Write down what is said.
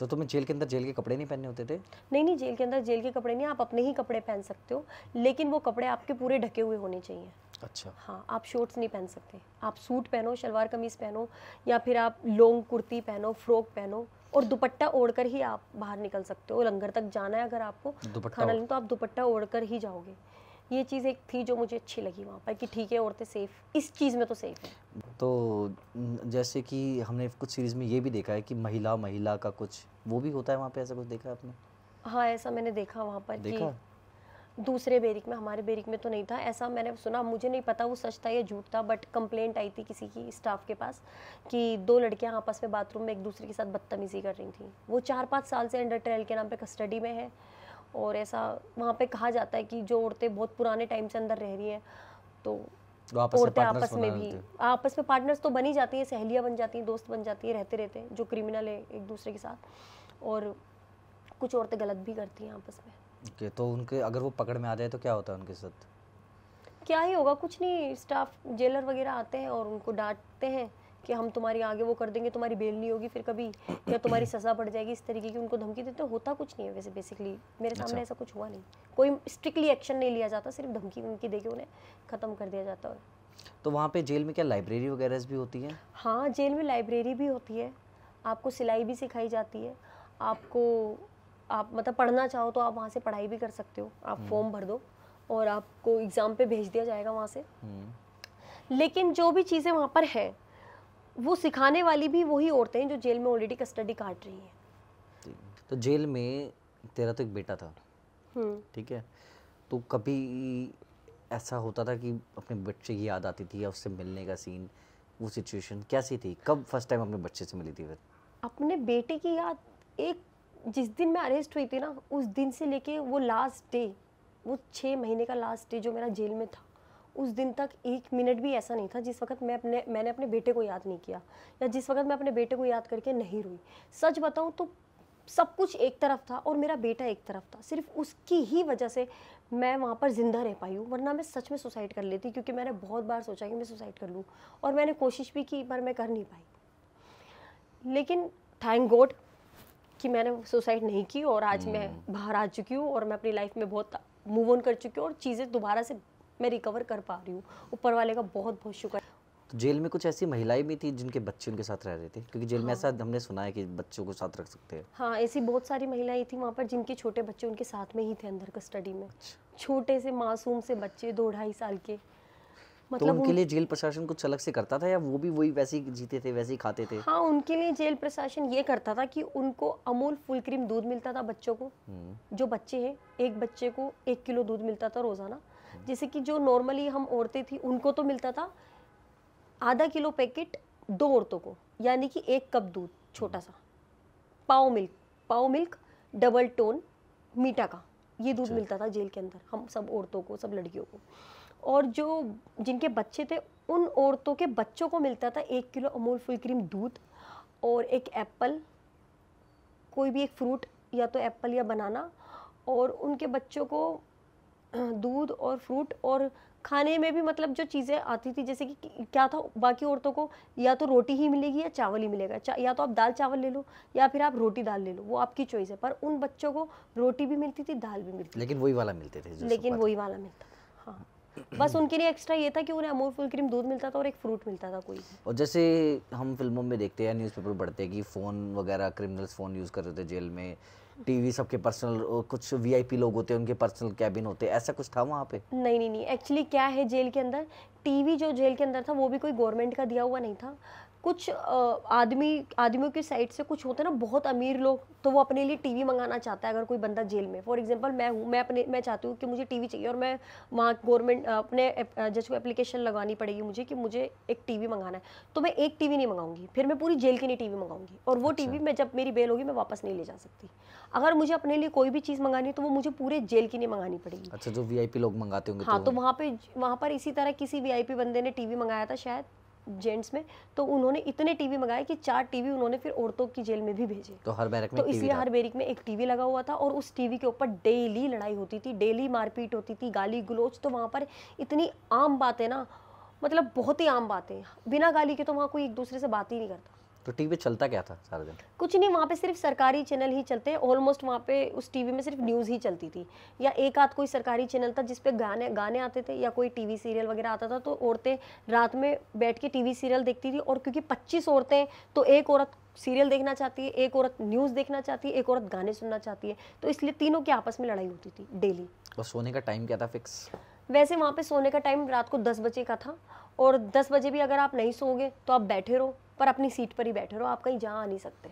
तो तुम्हें जेल के अंदर जेल के कपड़े नहीं पहनने होते थे नहीं नहीं जेल के अंदर जेल के कपड़े नहीं आप अपने ही कपड़े पहन सकते हो लेकिन वो कपड़े आपके पूरे ढके हुए होने चाहिए अच्छा हाँ आप शॉर्ट्स नहीं पहन सकते आप सूट पहनो शलवार कमीज पहनो या फिर आप लॉन्ग कुर्ती पहनो फ्रॉक पहनो और दुपट्टा ओढ़कर ही आप बाहर निकल सकते हो लंगर तक जाना है अगर आपको खाना लेना तो आप दुपट्टा ओढ़कर ही जाओगे ये चीज़ एक थी जो मुझे अच्छी लगी वहाँ पर कि ठीक है औरतें सेफ इस चीज़ में तो सेफ है तो जैसे कि हमने कुछ सीरीज़ में ये भी देखा है कि महिला महिला का कुछ वो भी होता है वहाँ पे ऐसा कुछ देखा आपने हाँ ऐसा मैंने देखा वहाँ पर देखा? कि दूसरे बेरिक में हमारे बेरिक में तो नहीं था ऐसा मैंने सुना मुझे नहीं पता वो सच था या झूठ था बट कंप्लेंट आई थी किसी की स्टाफ के पास कि दो लड़कियां आपस में बाथरूम में एक दूसरे के साथ बदतमीजी कर रही थी वो चार पाँच साल से अंडर ट्रायल के नाम पे कस्टडी में है और ऐसा वहाँ पे कहा जाता है कि जो औरतें बहुत पुराने टाइम से अंदर रह रही हैं तो औरतें आपस में भी आपस में पार्टनर्स तो बनी जाती हैं सहेलियाँ बन जाती हैं दोस्त बन जाती हैं रहते रहते जो क्रिमिनल है एक दूसरे के साथ और कुछ औरतें गलत भी करती हैं आपस में ओके तो उनके अगर वो पकड़ में आ जाए तो क्या होता है उनके साथ क्या ही होगा कुछ नहीं स्टाफ जेलर वगैरह आते हैं और उनको डांटते हैं कि हम तुम्हारी आगे वो कर देंगे तुम्हारी बेल नहीं होगी फिर कभी या तुम्हारी सज़ा बढ़ जाएगी इस तरीके की उनको धमकी देते होता कुछ नहीं है वैसे बेसिकली मेरे अच्छा। सामने ऐसा कुछ हुआ नहीं कोई स्ट्रिक्टली एक्शन नहीं लिया जाता सिर्फ धमकी उनकी दे के उन्हें ख़त्म कर दिया जाता है तो वहाँ पे जेल में क्या लाइब्रेरी वगैरह भी होती है हाँ जेल में लाइब्रेरी भी होती है आपको सिलाई भी सिखाई जाती है आपको आप मतलब पढ़ना चाहो तो आप वहाँ से पढ़ाई भी कर सकते हो आप फॉर्म हम्म। भर दो और आपको एग्ज़ाम पे भेज दिया जाएगा वहाँ से हम्म। लेकिन जो भी चीज़ें वहाँ पर है वो सिखाने वाली भी वही औरतें हैं जो जेल में ऑलरेडी कस्टडी काट रही हैं तो जेल में तेरा तो एक बेटा था हम्म। ठीक है तो कभी ऐसा होता था कि अपने बच्चे की याद आती थी या उससे मिलने का सीन वो सिचुएशन कैसी थी कब फर्स्ट टाइम अपने बच्चे से मिली थी फिर अपने बेटे की याद एक जिस दिन मैं अरेस्ट हुई थी ना उस दिन से लेके वो लास्ट डे वो छः महीने का लास्ट डे जो मेरा जेल में था उस दिन तक एक मिनट भी ऐसा नहीं था जिस वक्त मैं अपने मैंने अपने बेटे को याद नहीं किया या जिस वक्त मैं अपने बेटे को याद करके नहीं रोई सच बताऊँ तो सब कुछ एक तरफ था और मेरा बेटा एक तरफ था सिर्फ उसकी ही वजह से मैं वहाँ पर ज़िंदा रह पाई हूँ वरना मैं सच में सुसाइड कर लेती क्योंकि मैंने बहुत बार सोचा कि मैं सुसाइड कर लूँ और मैंने कोशिश भी की पर मैं कर नहीं पाई लेकिन थैंक गॉड कि मैंने सुसाइड नहीं की और आज मैं हम्म। बाहर आ चुकी हूँ और मैं अपनी लाइफ में बहुत मूव ऑन कर चुकी हूँ और चीज़ें दोबारा से मैं रिकवर कर पा रही हूँ ऊपर वाले का बहुत बहुत शुक्र तो जेल में कुछ ऐसी महिलाएं भी थी जिनके बच्चे उनके साथ रह रहे थे क्योंकि जेल हाँ। में ऐसा हमने सुना है कि बच्चों को साथ रख सकते हैं हाँ ऐसी बहुत सारी महिलाएं थी वहाँ पर जिनके छोटे बच्चे उनके साथ में ही थे अंदर कस्टडी में अच्छा। छोटे से मासूम से बच्चे दो ढाई साल के तो मतलब तो उनके उन... लिए जेल प्रशासन कुछ अलग से करता था या वो भी वही वैसे ही जीते थे वैसे ही खाते थे हाँ उनके लिए जेल प्रशासन ये करता था कि उनको अमूल फुल क्रीम दूध मिलता था बच्चों को हम्म। जो बच्चे हैं एक बच्चे को एक किलो दूध मिलता था रोजाना जैसे कि जो नॉर्मली हम औरतें थी उनको तो मिलता था आधा किलो पैकेट दो औरतों को यानी कि एक कप दूध छोटा सा पाओ मिल्क पाओ मिल्क डबल टोन मीठा का ये दूध अच्छा। मिलता था जेल के अंदर हम सब औरतों को सब लड़कियों को और जो जिनके बच्चे थे उन औरतों के बच्चों को मिलता था एक किलो अमूल फुल क्रीम दूध और एक एप्पल कोई भी एक फ्रूट या तो एप्पल या बनाना और उनके बच्चों को दूध और फ्रूट और खाने में भी मतलब जो चीज़ें आती थी जैसे कि क्या था बाकी औरतों को या तो रोटी ही मिलेगी या चावल ही मिलेगा चा, या तो आप दाल चावल ले लो या फिर आप रोटी दाल ले लो वो आपकी चॉइस है पर उन बच्चों को रोटी भी मिलती थी दाल भी मिलती थी लेकिन वही वाला मिलते थे लेकिन वही वाला मिलता हाँ बस उनके लिए एक्स्ट्रा ये था कि उन्हें अमूल फुल क्रीम दूध मिलता था और एक फ्रूट मिलता था कोई और जैसे हम फिल्मों में देखते हैं न्यूज़पेपर पढ़ते हैं कि फ़ोन वगैरह क्रिमिनल्स फ़ोन यूज़ कर रहे थे जेल में टीवी सबके पर्सनल कुछ वीआईपी लोग होते हैं उनके पर्सनल कैबिन होते हैं ऐसा कुछ था वहाँ पे नहीं नहीं नहीं एक्चुअली क्या है जेल के अंदर टीवी जो जेल के अंदर था वो भी कोई गवर्नमेंट का दिया हुआ नहीं था कुछ आदमी आदमियों की साइड से कुछ होते हैं ना बहुत अमीर लोग तो वो अपने लिए टीवी मंगाना चाहता है अगर कोई बंदा जेल में फॉर एग्जांपल मैं हूँ मैं अपने मैं चाहती हूँ कि मुझे टीवी चाहिए और मैं वहाँ गवर्नमेंट अपने जज को एप्लीकेशन लगानी पड़ेगी मुझे कि मुझे एक टीवी मंगाना है तो मैं एक टीवी नहीं मंगाऊंगी फिर मैं पूरी जेल की नहीं टीवी मंगाऊंगी और वो टीवी अच्छा। मैं जब मेरी बेल होगी मैं वापस नहीं ले जा सकती अगर मुझे अपने लिए कोई भी चीज़ मंगानी है तो वो मुझे पूरे जेल की नहीं मंगानी पड़ेगी अच्छा जो वी लोग मंगाते होंगे हाँ तो, तो वहाँ पे वहाँ पर इसी तरह किसी वी बंदे ने टी मंगाया था शायद जेंट्स में तो उन्होंने इतने टीवी मंगाए कि चार टीवी उन्होंने फिर औरतों की जेल में भी भेजे तो हर बैरक में तो इसलिए हर बैरिक में एक टीवी लगा हुआ था और उस टीवी के ऊपर डेली लड़ाई होती थी डेली मारपीट होती थी गाली गलोच तो वहाँ पर इतनी आम बातें ना मतलब बहुत ही आम बातें बिना गाली के तो वहाँ कोई एक दूसरे से बात ही नहीं करता तो टीवी चलता क्या था सारा दिन कुछ नहीं वहाँ पे सिर्फ सरकारी चैनल ही चलते ऑलमोस्ट वहाँ पे उस टीवी में सिर्फ न्यूज़ ही चलती थी या एक आध कोई सरकारी चैनल था जिसपे गाने गाने आते थे या कोई टीवी सीरियल वगैरह आता था तो औरतें रात में बैठ के टीवी सीरियल देखती थी और क्योंकि पच्चीस औरतें तो एक औरत सीरियल देखना चाहती है एक औरत न्यूज़ देखना चाहती है एक औरत गाने सुनना चाहती है तो इसलिए तीनों की आपस में लड़ाई होती थी डेली और सोने का टाइम क्या था फिक्स वैसे वहाँ पे सोने का टाइम रात को दस बजे का था और दस बजे भी अगर आप नहीं सोओगे तो आप बैठे रहो पर अपनी सीट पर ही बैठे रहो आप कहीं जा नहीं सकते